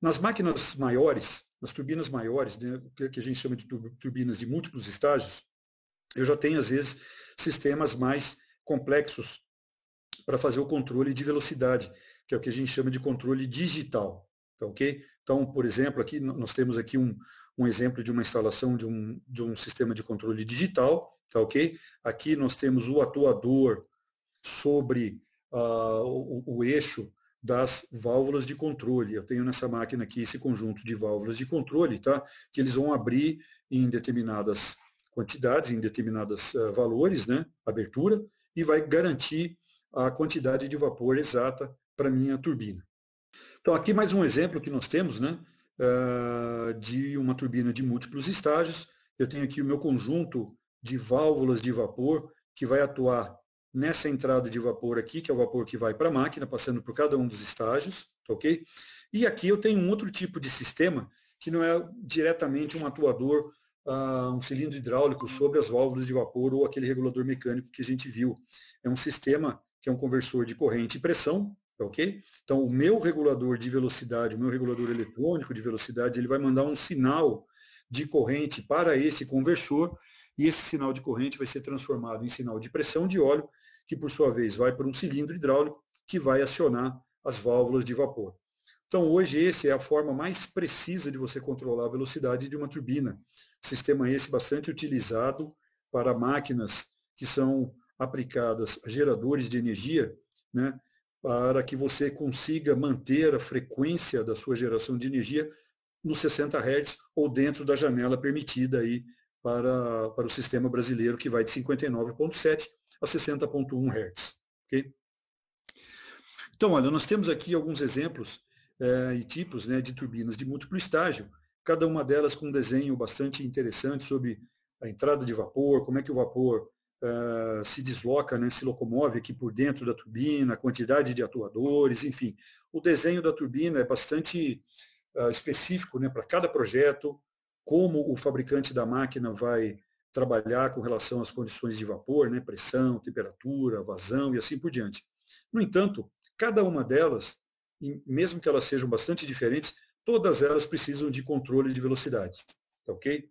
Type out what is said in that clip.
Nas máquinas maiores, nas turbinas maiores, né, que a gente chama de turbinas de múltiplos estágios, eu já tenho, às vezes, sistemas mais complexos para fazer o controle de velocidade, que é o que a gente chama de controle digital. Tá, okay? Então, por exemplo, aqui nós temos aqui um, um exemplo de uma instalação de um, de um sistema de controle digital. Tá, okay? Aqui nós temos o atuador sobre uh, o, o, eixo das válvulas de controle. Eu tenho nessa máquina aqui esse conjunto de válvulas de controle, tá? que eles vão abrir em determinadas quantidades, em determinados uh, eh, valores, né? abertura, e vai garantir a quantidade de vapor exata para minha turbina. Então, aqui mais um exemplo que nós temos né? Uh, de uma turbina de múltiplos estágios. Eu tenho aqui o meu conjunto de válvulas de vapor que vai atuar nessa entrada de vapor aqui, que é o vapor que vai para a máquina, passando por cada um dos estágios, tá ok? E aqui eu tenho um outro tipo de sistema, que não é diretamente um atuador, uh, um cilindro hidráulico sobre as válvulas de vapor ou aquele regulador mecânico que a gente viu. É um sistema que é um conversor de corrente e pressão, tá ok? Então, o meu regulador de velocidade, o meu regulador eletrônico de velocidade, ele vai mandar um sinal de corrente para esse conversor e esse sinal de corrente vai ser transformado em sinal de pressão de óleo, que por sua vez vai para um cilindro hidráulico que vai acionar as válvulas de vapor. Então, hoje, essa é a forma mais precisa de você controlar a velocidade de uma turbina. Sistema esse bastante utilizado para máquinas que são aplicadas a geradores de energia, né, para que você consiga manter a frequência da sua geração de energia nos 60 Hz ou dentro da janela permitida aí para, para o sistema brasileiro, que vai de 59,7 a 60,1 Hz. Okay? Então, olha, nós temos aqui alguns exemplos eh, e tipos né, de turbinas de múltiplo estágio, cada uma delas com um desenho bastante interessante sobre a entrada de vapor, como é que o vapor ah, se desloca, né, se locomove aqui por dentro da turbina, a quantidade de atuadores, enfim. O desenho da turbina é bastante ah, específico né, para cada projeto, como o fabricante da máquina vai trabalhar com relação às condições de vapor, né, pressão, temperatura, vazão e assim por diante. No entanto, cada uma delas, mesmo que elas sejam bastante diferentes, todas elas precisam de controle de velocidade. Tá ok?